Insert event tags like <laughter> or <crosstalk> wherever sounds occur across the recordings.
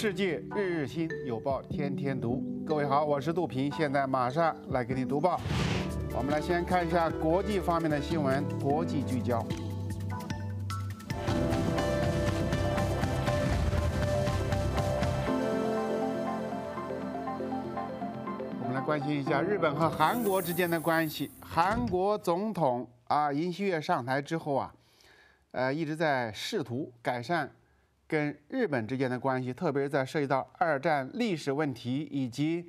世界日日新，有报天天读。各位好，我是杜平，现在马上来给你读报。我们来先看一下国际方面的新闻，国际聚焦。我们来关心一下日本和韩国之间的关系。韩国总统啊，尹锡悦上台之后啊，呃，一直在试图改善。跟日本之间的关系，特别是在涉及到二战历史问题以及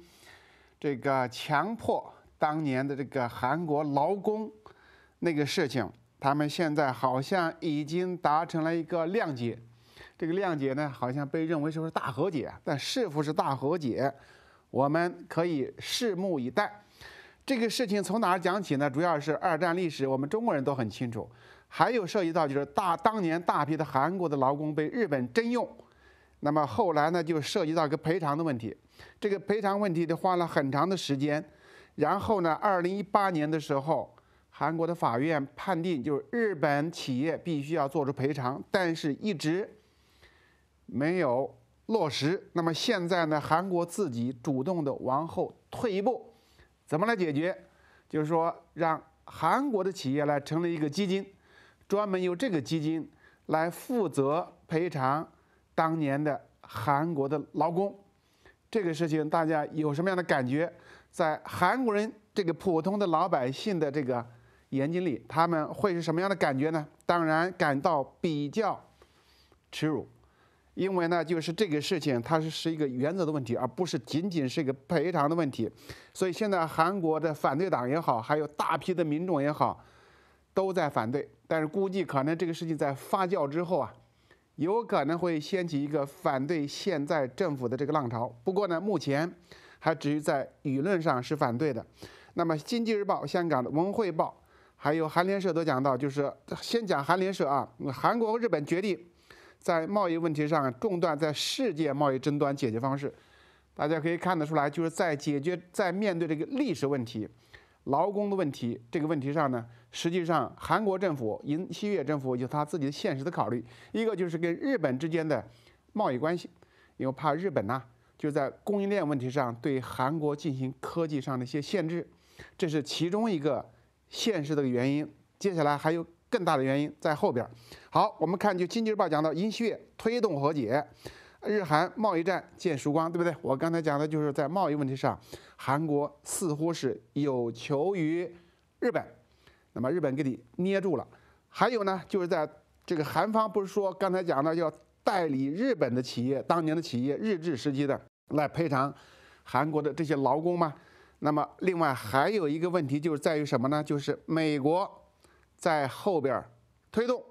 这个强迫当年的这个韩国劳工那个事情，他们现在好像已经达成了一个谅解。这个谅解呢，好像被认为是不是大和解？但是否是大和解，我们可以拭目以待。这个事情从哪儿讲起呢？主要是二战历史，我们中国人都很清楚。还有涉及到就是大当年大批的韩国的劳工被日本征用，那么后来呢就涉及到一个赔偿的问题，这个赔偿问题得花了很长的时间，然后呢，二零一八年的时候，韩国的法院判定就是日本企业必须要做出赔偿，但是一直没有落实。那么现在呢，韩国自己主动的往后退一步，怎么来解决？就是说让韩国的企业来成立一个基金。专门由这个基金来负责赔偿当年的韩国的劳工，这个事情大家有什么样的感觉？在韩国人这个普通的老百姓的这个眼睛里，他们会是什么样的感觉呢？当然感到比较耻辱，因为呢，就是这个事情它是是一个原则的问题，而不是仅仅是一个赔偿的问题。所以现在韩国的反对党也好，还有大批的民众也好。都在反对，但是估计可能这个事情在发酵之后啊，有可能会掀起一个反对现在政府的这个浪潮。不过呢，目前还只在舆论上是反对的。那么，《经济日报》、香港的《文汇报》还有韩联社都讲到，就是先讲韩联社啊，韩国和日本决定在贸易问题上中断在世界贸易争端解决方式。大家可以看得出来，就是在解决在面对这个历史问题、劳工的问题这个问题上呢。实际上，韩国政府、尹锡月政府有他自己的现实的考虑，一个就是跟日本之间的贸易关系，因为怕日本呢就在供应链问题上对韩国进行科技上的一些限制，这是其中一个现实的原因。接下来还有更大的原因在后边。好，我们看就《经济日报》讲到，尹锡月推动和解，日韩贸易战见曙光，对不对？我刚才讲的就是在贸易问题上，韩国似乎是有求于日本。把日本给你捏住了，还有呢，就是在这个韩方不是说刚才讲到要代理日本的企业，当年的企业日治时期的来赔偿韩国的这些劳工吗？那么另外还有一个问题就是在于什么呢？就是美国在后边推动，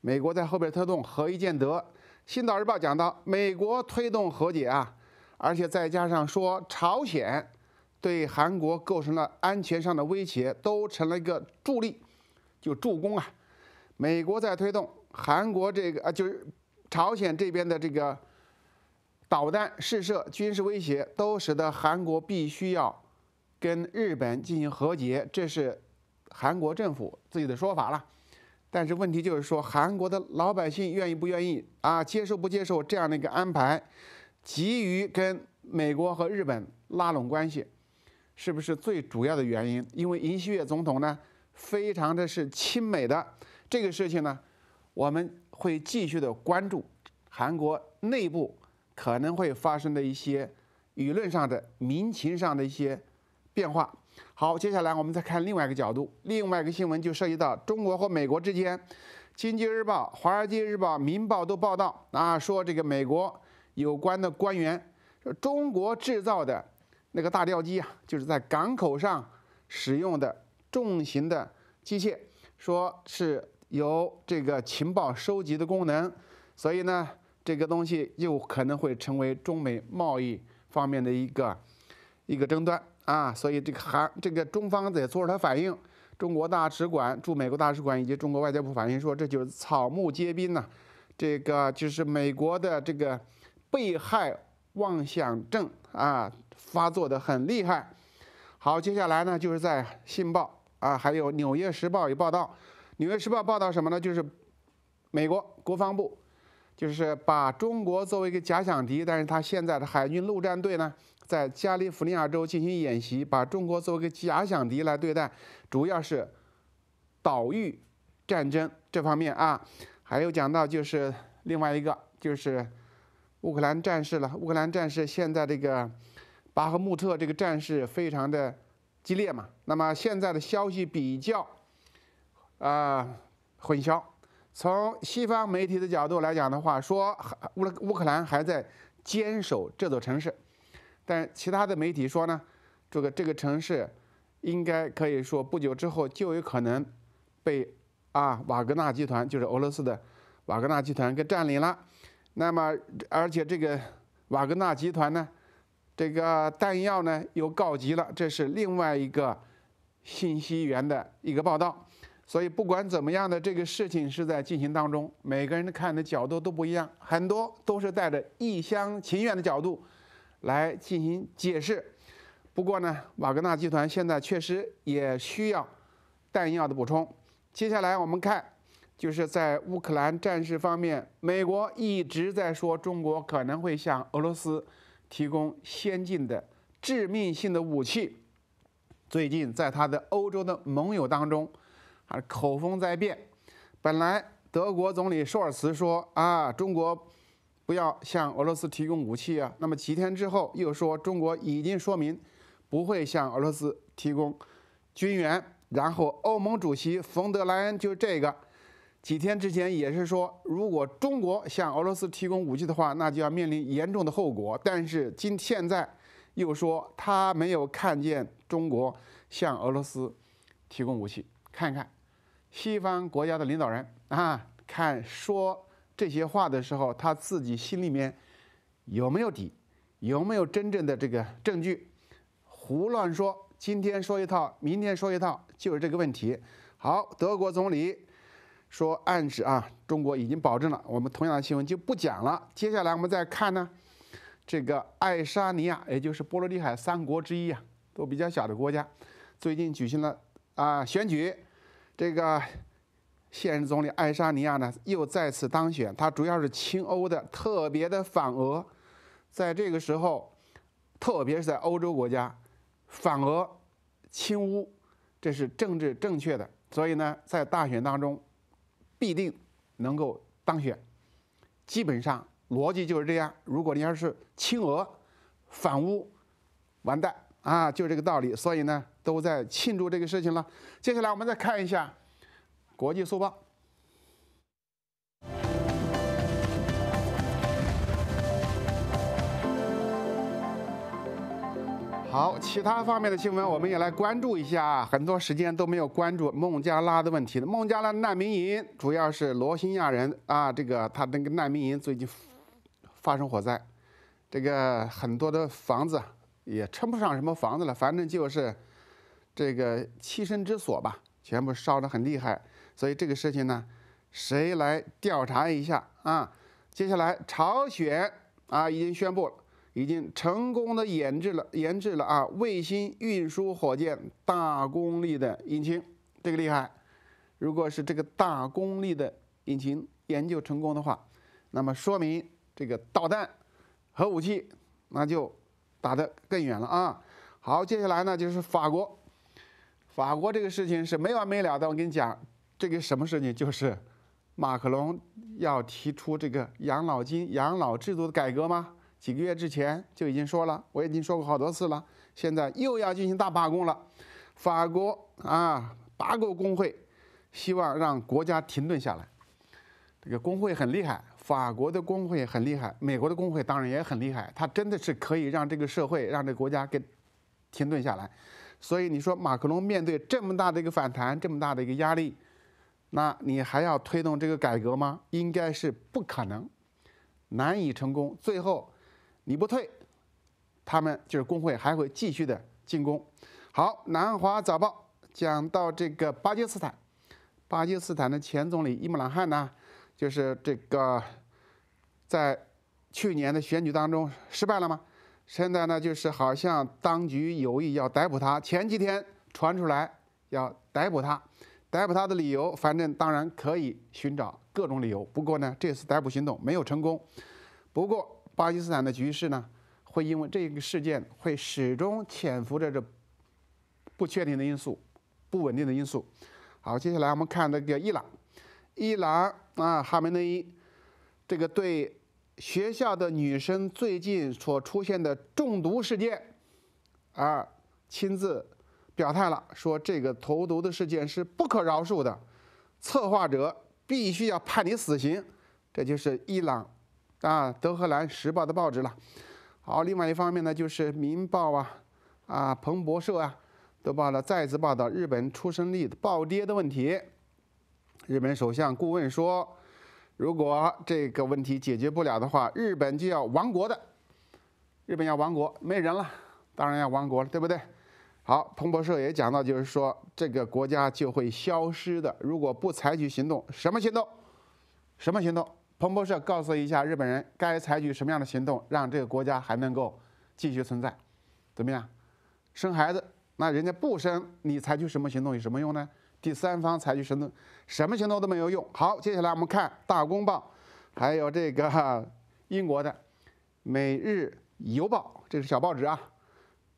美国在后边推动和一建德。新岛日报讲到美国推动和解啊，而且再加上说朝鲜。对韩国构成了安全上的威胁，都成了一个助力，就助攻啊。美国在推动韩国这个，啊，就是朝鲜这边的这个导弹试射、军事威胁，都使得韩国必须要跟日本进行和解，这是韩国政府自己的说法了。但是问题就是说，韩国的老百姓愿意不愿意啊，接受不接受这样的一个安排？急于跟美国和日本拉拢关系。是不是最主要的原因？因为尹锡悦总统呢，非常的是亲美的这个事情呢，我们会继续的关注韩国内部可能会发生的一些舆论上的、民情上的一些变化。好，接下来我们再看另外一个角度，另外一个新闻就涉及到中国和美国之间，《经济日报》、《华尔街日报》、《民报》都报道啊，说这个美国有关的官员说中国制造的。那个大吊机啊，就是在港口上使用的重型的机械，说是有这个情报收集的功能，所以呢，这个东西又可能会成为中美贸易方面的一个一个争端啊。所以这个韩这个中方在做出反应，中国大使馆驻美国大使馆以及中国外交部反应说，这就是草木皆兵呐，这个就是美国的这个被害。妄想症啊，发作的很厉害。好，接下来呢，就是在《信报》啊，还有《纽约时报》有报道，《纽约时报》报道什么呢？就是美国国防部，就是把中国作为一个假想敌，但是他现在的海军陆战队呢，在加利福尼亚州进行演习，把中国作为一个假想敌来对待，主要是岛屿战争这方面啊。还有讲到就是另外一个就是。乌克兰战事了，乌克兰战事现在这个巴赫穆特这个战事非常的激烈嘛。那么现在的消息比较啊混淆。从西方媒体的角度来讲的话，说乌乌克兰还在坚守这座城市，但其他的媒体说呢，这个这个城市应该可以说不久之后就有可能被啊瓦格纳集团，就是俄罗斯的瓦格纳集团给占领了。那么，而且这个瓦格纳集团呢，这个弹药呢又告急了。这是另外一个信息源的一个报道。所以不管怎么样的这个事情是在进行当中，每个人的看的角度都不一样，很多都是带着一厢情愿的角度来进行解释。不过呢，瓦格纳集团现在确实也需要弹药的补充。接下来我们看。就是在乌克兰战事方面，美国一直在说中国可能会向俄罗斯提供先进的致命性的武器。最近在他的欧洲的盟友当中，啊，口风在变。本来德国总理舒尔茨说：“啊，中国不要向俄罗斯提供武器啊。”那么几天之后又说中国已经说明不会向俄罗斯提供军援。然后欧盟主席冯德莱恩就这个。几天之前也是说，如果中国向俄罗斯提供武器的话，那就要面临严重的后果。但是今现在又说他没有看见中国向俄罗斯提供武器。看看西方国家的领导人啊，看说这些话的时候，他自己心里面有没有底，有没有真正的这个证据？胡乱说，今天说一套，明天说一套，就是这个问题。好，德国总理。说暗指啊，中国已经保证了。我们同样的新闻就不讲了。接下来我们再看呢，这个爱沙尼亚，也就是波罗的海三国之一啊，都比较小的国家，最近举行了啊选举，这个现任总理爱沙尼亚呢又再次当选。他主要是亲欧的，特别的反俄。在这个时候，特别是在欧洲国家，反俄亲乌，这是政治正确的。所以呢，在大选当中。必定能够当选，基本上逻辑就是这样。如果你要是亲俄反乌，完蛋啊，就这个道理。所以呢，都在庆祝这个事情了。接下来我们再看一下《国际速报》。好，其他方面的新闻我们也来关注一下啊，很多时间都没有关注孟加拉的问题了。孟加拉难民营主要是罗兴亚人啊，这个他那个难民营最近发生火灾，这个很多的房子也称不上什么房子了，反正就是这个栖身之所吧，全部烧得很厉害。所以这个事情呢，谁来调查一下啊？接下来，朝鲜啊已经宣布了。已经成功的研制了研制了啊，卫星运输火箭大功率的引擎，这个厉害。如果是这个大功率的引擎研究成功的话，那么说明这个导弹、核武器那就打得更远了啊。好，接下来呢就是法国，法国这个事情是没完没了的。我跟你讲，这个什么事情就是马克龙要提出这个养老金养老制度的改革吗？几个月之前就已经说了，我已经说过好多次了。现在又要进行大罢工了，法国啊，八个工会希望让国家停顿下来。这个工会很厉害，法国的工会很厉害，美国的工会当然也很厉害。他真的是可以让这个社会、让这个国家给停顿下来。所以你说马克龙面对这么大的一个反弹，这么大的一个压力，那你还要推动这个改革吗？应该是不可能，难以成功。最后。你不退，他们就是工会还会继续的进攻。好，《南华早报》讲到这个巴基斯坦，巴基斯坦的前总理伊姆兰汗呢，就是这个在去年的选举当中失败了吗？现在呢，就是好像当局有意要逮捕他。前几天传出来要逮捕他，逮捕他的理由，反正当然可以寻找各种理由。不过呢，这次逮捕行动没有成功。不过。巴基斯坦的局势呢，会因为这个事件会始终潜伏着这不确定的因素、不稳定的因素。好，接下来我们看那个伊朗，伊朗啊，哈梅内伊这个对学校的女生最近所出现的中毒事件，而亲自表态了，说这个投毒的事件是不可饶恕的，策划者必须要判你死刑。这就是伊朗。啊，德、荷兰时报的报纸了。好，另外一方面呢，就是《民报》啊，啊，《彭博社》啊，都报了再次报道日本出生率暴跌的问题。日本首相顾问说，如果这个问题解决不了的话，日本就要亡国的。日本要亡国，没人了，当然要亡国了，对不对？好，《彭博社》也讲到，就是说这个国家就会消失的。如果不采取行动，什么行动？什么行动？彭博社告诉一下日本人，该采取什么样的行动，让这个国家还能够继续存在？怎么样？生孩子？那人家不生，你采取什么行动有什么用呢？第三方采取行动，什么行动都没有用。好，接下来我们看《大公报》，还有这个 <laughs> 英国的《每日邮报》，这是小报纸啊，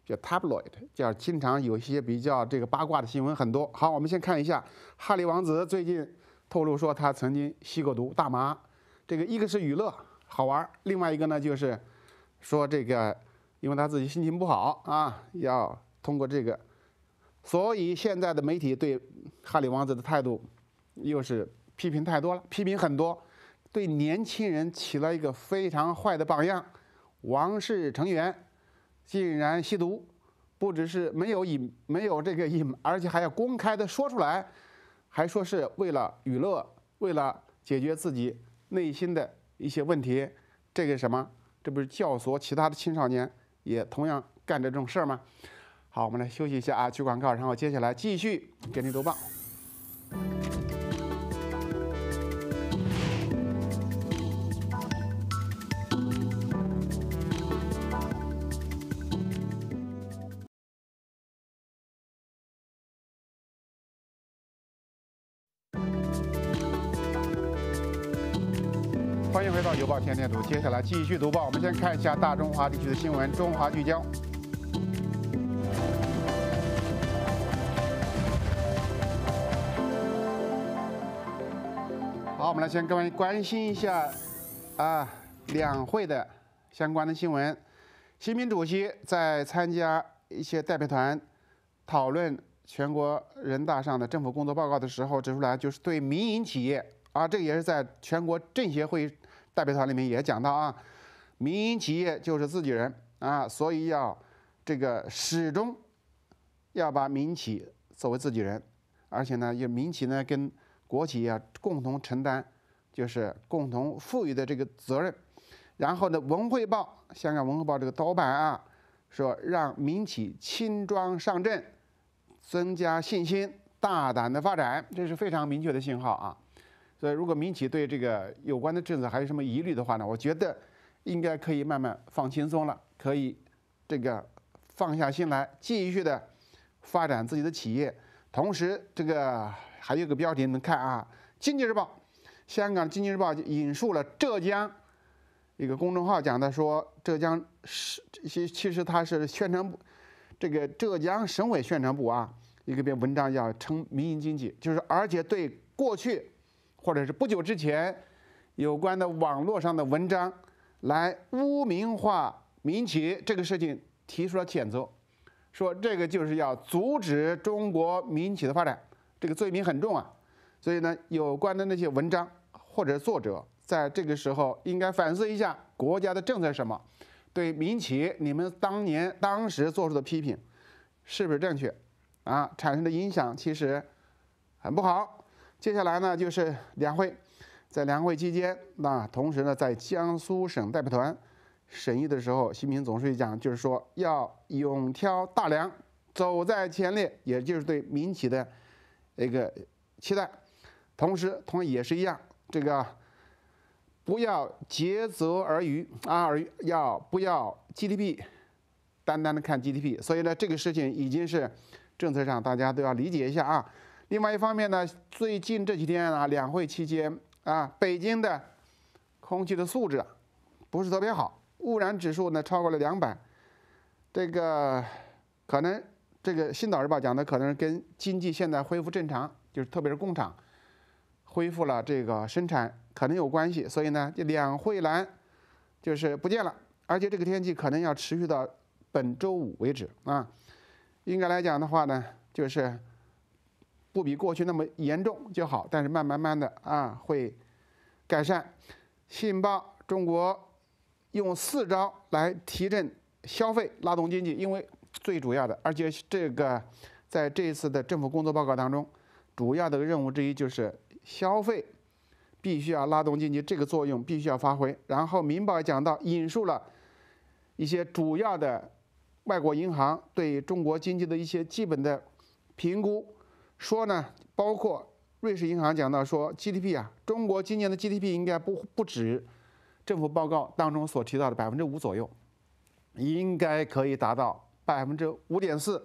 叫 tabloid，叫经常有些比较这个八卦的新闻很多。好，我们先看一下，哈利王子最近透露说他曾经吸过毒大麻。这个一个是娱乐好玩另外一个呢就是，说这个因为他自己心情不好啊，要通过这个，所以现在的媒体对哈里王子的态度又是批评太多了，批评很多，对年轻人起了一个非常坏的榜样。王室成员竟然吸毒，不只是没有隐没有这个隐，而且还要公开的说出来，还说是为了娱乐，为了解决自己。内心的一些问题，这个什么？这不是教唆其他的青少年也同样干这种事儿吗？好，我们来休息一下啊，举广告，然后接下来继续给您播报。欢迎回到《邮报天天读》，接下来继续读报。我们先看一下大中华地区的新闻，《中华聚焦》。好，我们来先各位关心一下啊两会的相关的新闻。习近平主席在参加一些代表团讨论全国人大上的政府工作报告的时候，指出来就是对民营企业啊，这也是在全国政协会。代表团里面也讲到啊，民营企业就是自己人啊，所以要这个始终要把民企作为自己人，而且呢，也民企呢跟国企啊共同承担，就是共同富裕的这个责任。然后呢，《文汇报》香港《文汇报》这个导版啊，说让民企轻装上阵，增加信心，大胆的发展，这是非常明确的信号啊。所以，如果民企对这个有关的政策还有什么疑虑的话呢？我觉得，应该可以慢慢放轻松了，可以这个放下心来，继续的发展自己的企业。同时，这个还有个标题，你们看啊，《经济日报》、香港《经济日报》引述了浙江一个公众号讲的，说浙江是其其实它是宣传部，这个浙江省委宣传部啊，一个篇文章叫《称民营经济，就是而且对过去。或者是不久之前，有关的网络上的文章，来污名化民企这个事情提出了谴责，说这个就是要阻止中国民企的发展，这个罪名很重啊。所以呢，有关的那些文章或者作者，在这个时候应该反思一下国家的政策是什么，对民企你们当年当时做出的批评，是不是正确？啊，产生的影响其实很不好。接下来呢，就是两会，在两会期间，那同时呢，在江苏省代表团审议的时候，习近平总书记讲，就是说要勇挑大梁，走在前列，也就是对民企的一个期待。同时，同也是一样，这个不要竭泽而渔啊，而要不要 GDP，单单的看 GDP。所以呢，这个事情已经是政策上大家都要理解一下啊。另外一方面呢，最近这几天啊，两会期间啊，北京的空气的素质不是特别好，污染指数呢超过了两百。这个可能这个《新导日报》讲的，可能跟经济现在恢复正常，就是特别是工厂恢复了这个生产，可能有关系。所以呢，这两会蓝就是不见了，而且这个天气可能要持续到本周五为止啊。应该来讲的话呢，就是。不比过去那么严重就好，但是慢慢慢的啊会改善。《信报》中国用四招来提振消费、拉动经济，因为最主要的，而且这个在这一次的政府工作报告当中，主要的任务之一就是消费必须要拉动经济，这个作用必须要发挥。然后《明报》讲到，引述了一些主要的外国银行对中国经济的一些基本的评估。说呢，包括瑞士银行讲到说 GDP 啊，中国今年的 GDP 应该不不止政府报告当中所提到的百分之五左右，应该可以达到百分之五点四。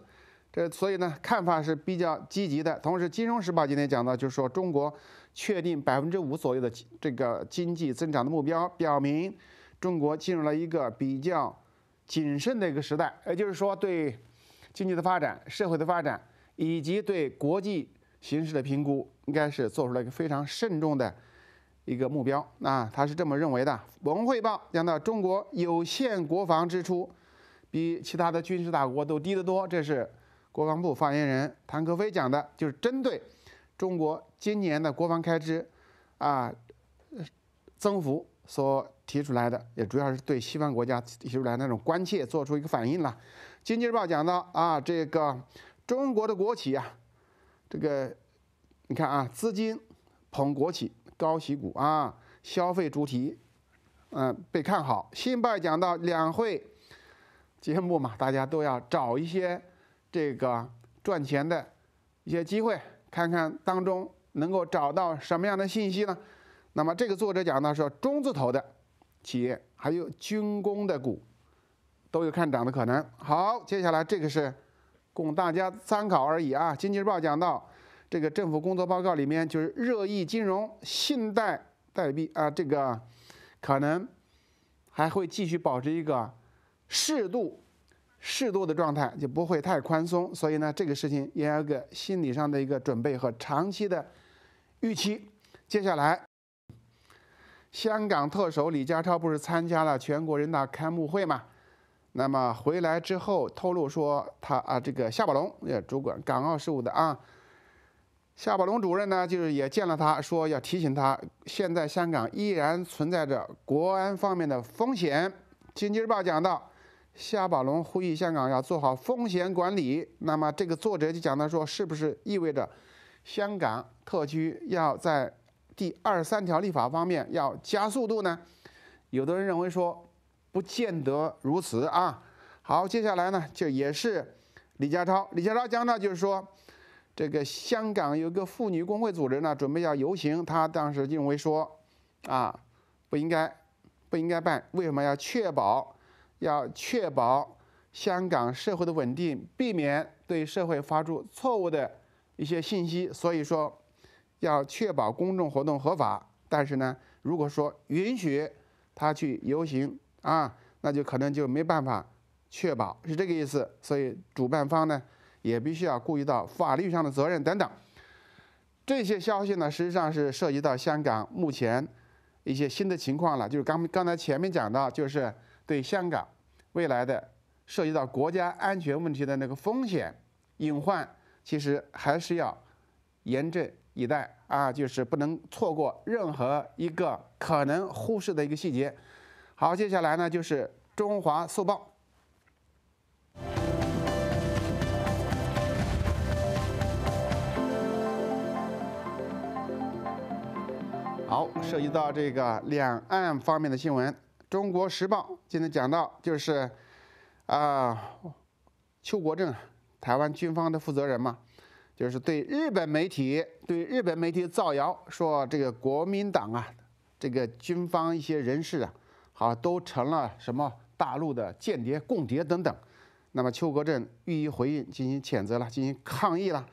这所以呢，看法是比较积极的。同时，金融时报今天讲到，就是说中国确定百分之五左右的这个经济增长的目标，表明中国进入了一个比较谨慎的一个时代，也就是说对经济的发展、社会的发展。以及对国际形势的评估，应该是做出了一个非常慎重的一个目标。那他是这么认为的。文汇报讲到，中国有限国防支出比其他的军事大国都低得多，这是国防部发言人谭克飞讲的，就是针对中国今年的国防开支啊增幅所提出来的，也主要是对西方国家提出来那种关切做出一个反应了。经济日报讲到啊，这个。中国的国企啊，这个你看啊，资金捧国企高息股啊，消费主题，嗯，被看好。新拜讲到两会节目嘛，大家都要找一些这个赚钱的一些机会，看看当中能够找到什么样的信息呢？那么这个作者讲到说，中字头的企业，还有军工的股，都有看涨的可能。好，接下来这个是。供大家参考而已啊！经济日报讲到，这个政府工作报告里面就是热议金融信贷代币啊，这个可能还会继续保持一个适度、适度的状态，就不会太宽松。所以呢，这个事情也要个心理上的一个准备和长期的预期。接下来，香港特首李家超不是参加了全国人大开幕会嘛？那么回来之后透露说，他啊，这个夏宝龙也主管港澳事务的啊，夏宝龙主任呢，就是也见了他，说要提醒他，现在香港依然存在着国安方面的风险。《经济日报》讲到，夏宝龙呼吁香港要做好风险管理。那么这个作者就讲到说，是不是意味着香港特区要在第二三条立法方面要加速度呢？有的人认为说。不见得如此啊。好，接下来呢，就也是李家超。李家超讲到，就是说，这个香港有个妇女工会组织呢，准备要游行。他当时认为说，啊，不应该，不应该办。为什么要确保，要确保香港社会的稳定，避免对社会发出错误的一些信息。所以说，要确保公众活动合法。但是呢，如果说允许他去游行，啊，那就可能就没办法确保是这个意思，所以主办方呢也必须要顾及到法律上的责任等等。这些消息呢，实际上是涉及到香港目前一些新的情况了，就是刚刚才前面讲到，就是对香港未来的涉及到国家安全问题的那个风险隐患，其实还是要严阵以待啊，就是不能错过任何一个可能忽视的一个细节。好，接下来呢就是《中华速报》。好，涉及到这个两岸方面的新闻，《中国时报》今天讲到就是，啊，邱国正，台湾军方的负责人嘛，就是对日本媒体，对日本媒体造谣说这个国民党啊，这个军方一些人士啊。好，都成了什么大陆的间谍、共谍等等。那么邱国正予以回应，进行谴责了，进行抗议了。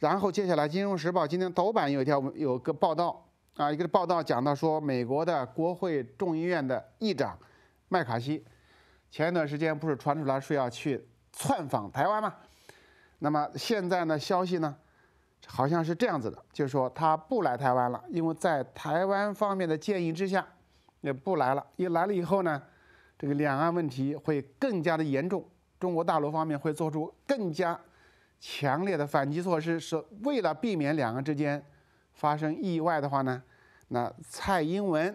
然后接下来，《金融时报》今天头版有一条有个报道啊，一个报道讲到说，美国的国会众议院的议长麦卡锡，前一段时间不是传出来说要去窜访台湾吗？那么现在呢，消息呢，好像是这样子的，就是说他不来台湾了，因为在台湾方面的建议之下。也不来了，一来了以后呢，这个两岸问题会更加的严重，中国大陆方面会做出更加强烈的反击措施，是为了避免两岸之间发生意外的话呢，那蔡英文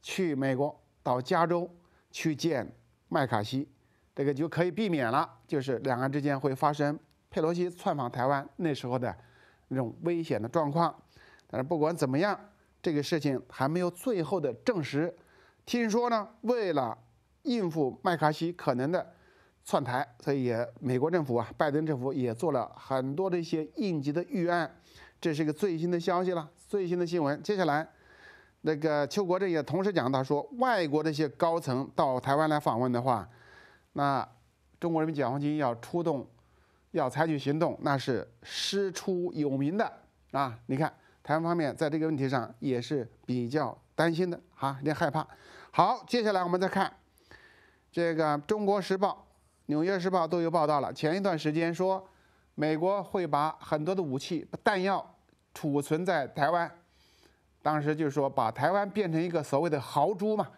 去美国到加州去见麦卡锡，这个就可以避免了，就是两岸之间会发生佩洛西窜访台湾那时候的那种危险的状况，但是不管怎么样。这个事情还没有最后的证实，听说呢，为了应付麦卡锡可能的窜台，所以也美国政府啊，拜登政府也做了很多的一些应急的预案。这是一个最新的消息了，最新的新闻。接下来，那个邱国正也同时讲到说，外国的一些高层到台湾来访问的话，那中国人民解放军要出动，要采取行动，那是师出有名的啊！你看。台湾方面在这个问题上也是比较担心的，哈，有点害怕。好，接下来我们再看这个《中国时报》、《纽约时报》都有报道了。前一段时间说美国会把很多的武器、弹药储存在台湾，当时就是说把台湾变成一个所谓的“豪猪”嘛，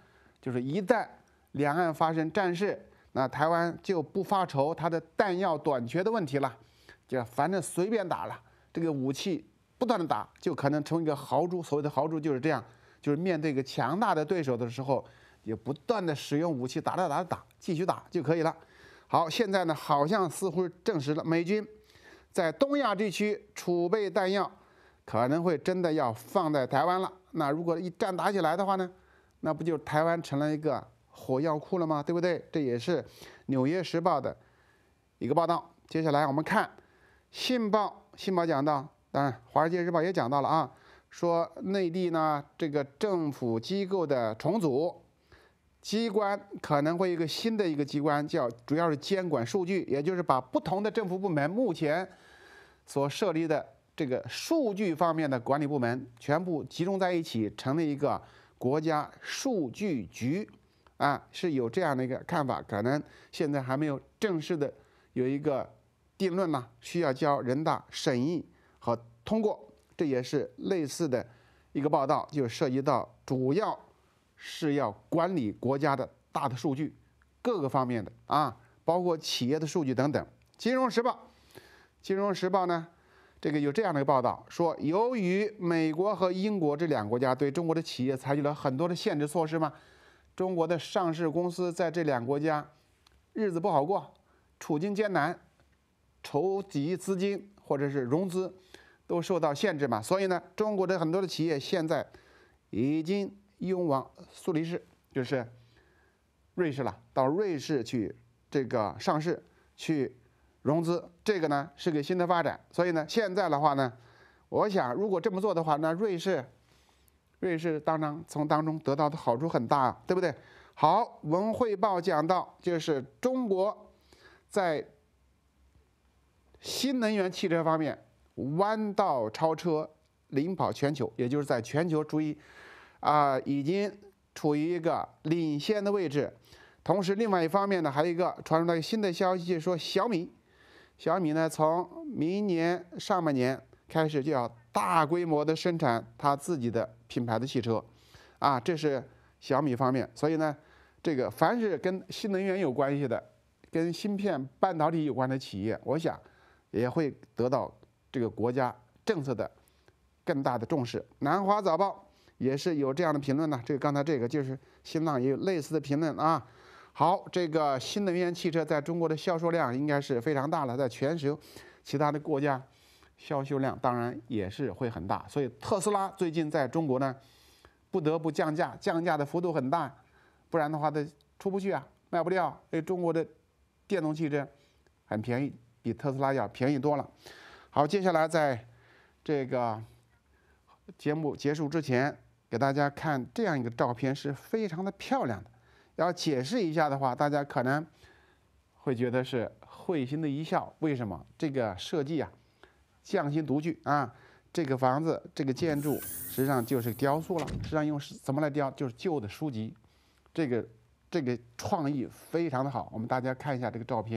就是一旦两岸发生战事，那台湾就不发愁它的弹药短缺的问题了，就反正随便打了这个武器。不断的打，就可能成一个豪猪。所谓的豪猪就是这样，就是面对一个强大的对手的时候，也不断的使用武器打打打打，继续打就可以了。好，现在呢，好像似乎证实了美军在东亚地区储备弹药，可能会真的要放在台湾了。那如果一战打起来的话呢，那不就台湾成了一个火药库了吗？对不对？这也是《纽约时报》的一个报道。接下来我们看《信报》，《信报》讲到。当然，《华尔街日报》也讲到了啊，说内地呢，这个政府机构的重组，机关可能会一个新的一个机关，叫主要是监管数据，也就是把不同的政府部门目前所设立的这个数据方面的管理部门全部集中在一起，成立一个国家数据局，啊，是有这样的一个看法，可能现在还没有正式的有一个定论嘛，需要交人大审议。和通过，这也是类似的，一个报道就涉及到主要是要管理国家的大的数据，各个方面的啊，包括企业的数据等等。金融时报，金融时报呢，这个有这样的一个报道说，由于美国和英国这两国家对中国的企业采取了很多的限制措施嘛，中国的上市公司在这两国家日子不好过，处境艰难，筹集资金或者是融资。都受到限制嘛，所以呢，中国的很多的企业现在已经拥往苏黎世，就是瑞士了，到瑞士去这个上市，去融资，这个呢是个新的发展。所以呢，现在的话呢，我想如果这么做的话，那瑞士，瑞士当当从当中得到的好处很大，对不对？好，文汇报讲到就是中国在新能源汽车方面。弯道超车，领跑全球，也就是在全球处于啊已经处于一个领先的位置。同时，另外一方面呢，还有一个传出来新的消息，说小米，小米呢从明年上半年开始就要大规模的生产它自己的品牌的汽车，啊，这是小米方面。所以呢，这个凡是跟新能源有关系的，跟芯片、半导体有关的企业，我想也会得到。这个国家政策的更大的重视，《南华早报》也是有这样的评论呢。这个刚才这个就是新浪也有类似的评论啊。好，这个新能源汽车在中国的销售量应该是非常大了，在全球其他的国家销售量当然也是会很大。所以特斯拉最近在中国呢不得不降价，降价的幅度很大，不然的话它出不去啊，卖不掉。因为中国的电动汽车很便宜，比特斯拉要便宜多了。好，接下来在，这个节目结束之前，给大家看这样一个照片，是非常的漂亮的。要解释一下的话，大家可能会觉得是会心的一笑。为什么？这个设计啊，匠心独具啊！这个房子，这个建筑，实际上就是雕塑了。实际上用怎么来雕？就是旧的书籍。这个这个创意非常的好。我们大家看一下这个照片。